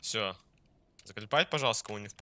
Все. Заколепать, пожалуйста, кого-нибудь